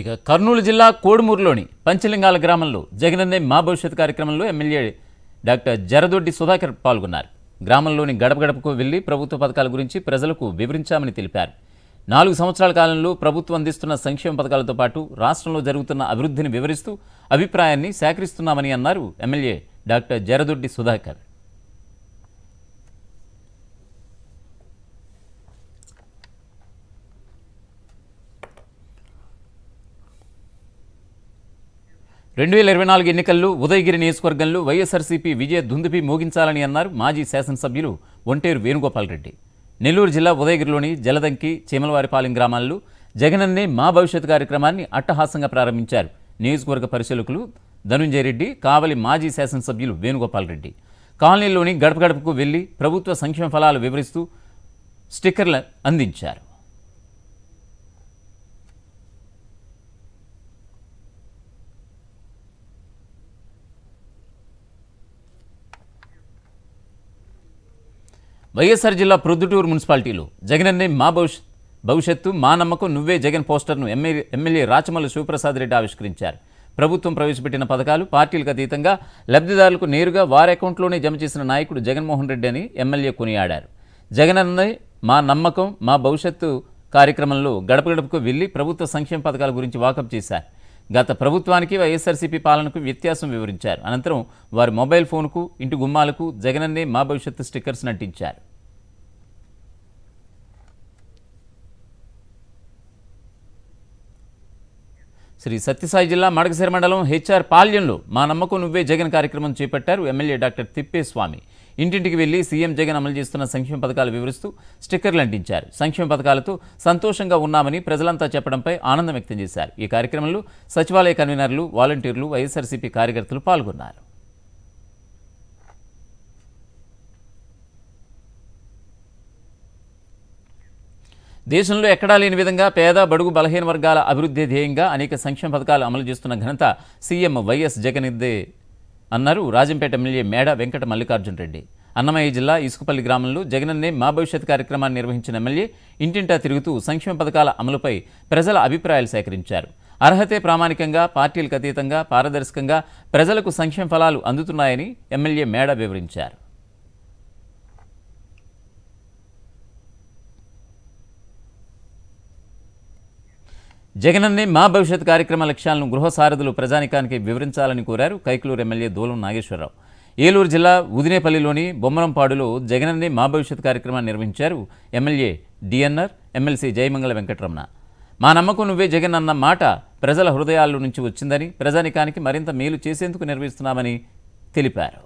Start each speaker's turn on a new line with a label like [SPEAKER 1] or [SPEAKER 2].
[SPEAKER 1] ఇక కర్నూలు జిల్లా కోడుమూరులోని పంచలింగాల గ్రామంలో జగనందే మా భవిష్యత్ కార్యక్రమంలో ఎమ్మెల్యే డాక్టర్ జరదొడ్డి సుధాకర్ పాల్గొన్నారు గ్రామంలోని గడప గడపకు వెళ్లి ప్రభుత్వ పథకాల గురించి ప్రజలకు వివరించామని తెలిపారు నాలుగు సంవత్సరాల కాలంలో ప్రభుత్వం అందిస్తున్న సంక్షేమ పథకాలతో పాటు రాష్ట్రంలో జరుగుతున్న అభివృద్ధిని వివరిస్తూ అభిప్రాయాన్ని సేకరిస్తున్నామని అన్నారు ఎమ్మెల్యే డాక్టర్ జరదొడ్డి సుధాకర్ రెండు వేల ఇరవై నాలుగు ఎన్నికల్లో ఉదయగిరి నియోజకవర్గంలో వైఎస్ఆర్సీపీ విజయ దుందుపి మోగించాలని అన్నారు మాజీ శాసనసభ్యులు ఒంటేరు వేణుగోపాల్ రెడ్డి నెల్లూరు జిల్లా ఉదయగిరిలోని జలదంకి చీమలవారిపాలెం గ్రామాల్లో జగనన్నే మా భవిష్యత్ కార్యక్రమాన్ని అట్టహాసంగా ప్రారంభించారు నియోజకవర్గ పరిశీలకులు ధనుంజయ రెడ్డి కావలి మాజీ శాసనసభ్యులు వేణుగోపాల్ రెడ్డి కాలనీలోని గడప గడపకు వెళ్లి ప్రభుత్వ సంక్షేమ ఫలాలు వివరిస్తూ స్టిక్కర్లు అందించారు వైఎస్ఆర్ జిల్లా ప్రొద్దుటూరు మున్సిపాలిటీలో జగనన్నే మా భవిష్యత్తు మా నమ్మకం నువ్వే జగన్ పోస్టర్ను ఎమ్మెల్యే ఎమ్మెల్యే రాచమల్లి శివప్రసాద్ రెడ్డి ఆవిష్కరించారు ప్రభుత్వం ప్రవేశపెట్టిన పథకాలు పార్టీలకు అతీతంగా లబ్ధిదారులకు నేరుగా వారి అకౌంట్లోనే జమ చేసిన నాయకుడు జగన్మోహన్ రెడ్డి అని ఎమ్మెల్యే కొనియాడారు జగనన్నే మా నమ్మకం మా భవిష్యత్తు కార్యక్రమంలో గడప గడపకు వెళ్ళి ప్రభుత్వ సంక్షేమ పథకాల గురించి వాకప్ చేశారు గత ప్రభుత్వానికి వైఎస్ఆర్సీపీ పాలనకు వ్యత్యాసం వివరించారు అనంతరం వారి మొబైల్ ఫోన్కు ఇంటి గుమ్మాలకు జగనన్నే మా భవిష్యత్తు స్టిక్కర్స్ నటించారు శ్రీ సత్యసాయి జిల్లా మడకసిర మండలం హెచ్ఆర్ పాల్యంలో మా నమ్మకం నువ్వే జగన్ కార్యక్రమం చేపట్టారు ఎమ్మెల్యే డాక్టర్ తిప్పేస్వామి ఇంటింటికి వెళ్లి సీఎం జగన్ అమలు చేస్తున్న సంక్షేమ పథకాలు వివరిస్తూ స్టిక్కర్లు అంటించారు సంక్షేమ పథకాలతో సంతోషంగా ఉన్నామని ప్రజలంతా చెప్పడంపై ఆనందం వ్యక్తం చేశారు ఈ కార్యక్రమంలో సచివాలయ కన్వీనర్లు వాలంటీర్లు వైఎస్ఆర్సీపీ కార్యకర్తలు పాల్గొన్నారు దేశంలో ఎక్కడా లేని విధంగా పేద బడుగు బలహీన వర్గాల అభివృద్ధి ధ్యేయంగా అనేక సంక్షేమ పథకాలు అమలు చేస్తున్న ఘనత సీఎం వైఎస్ జగన్దే అన్నారు రాజంపేట ఎమ్మెల్యే మేడ వెంకట మల్లికార్జున రెడ్డి అన్నమయ్య జిల్లా ఇసుకపల్లి గ్రామంలో జగనన్నే మా భవిష్యత్ కార్యక్రమాన్ని నిర్వహించిన ఎమ్మెల్యే ఇంటింటా తిరుగుతూ సంక్షేమ పథకాల అమలుపై ప్రజల అభిప్రాయాలు సేకరించారు అర్హతే ప్రామాణికంగా పార్టీలకు అతీతంగా పారదర్శకంగా ప్రజలకు సంక్షేమ ఫలాలు అందుతున్నాయని ఎమ్మెల్యే మేడ వివరించారు జగనన్నే మా భవిష్యత్ కార్యక్రమ లక్ష్యాలను గృహసారథులు ప్రజానికానికి వివరించాలని కోరారు కైకలూరు ఎమ్మెల్యే దూలం నాగేశ్వరరావు ఏలూరు జిల్లా ఉదినేపల్లిలోని బొమ్మరంపాడులో జగనన్నే మా భవిష్యత్ కార్యక్రమాన్ని నిర్వహించారు MLA DNR MLC Jayamangala Venkataramana మా నమ్మకం నువ్వే జగన్ అన్న మాట ప్రజల హృదయాల నుంచి వచ్చిందని ప్రజానికానికి మరింత మేలు చేసేందుకు నిర్వహిస్తున్నామని తెలిపారు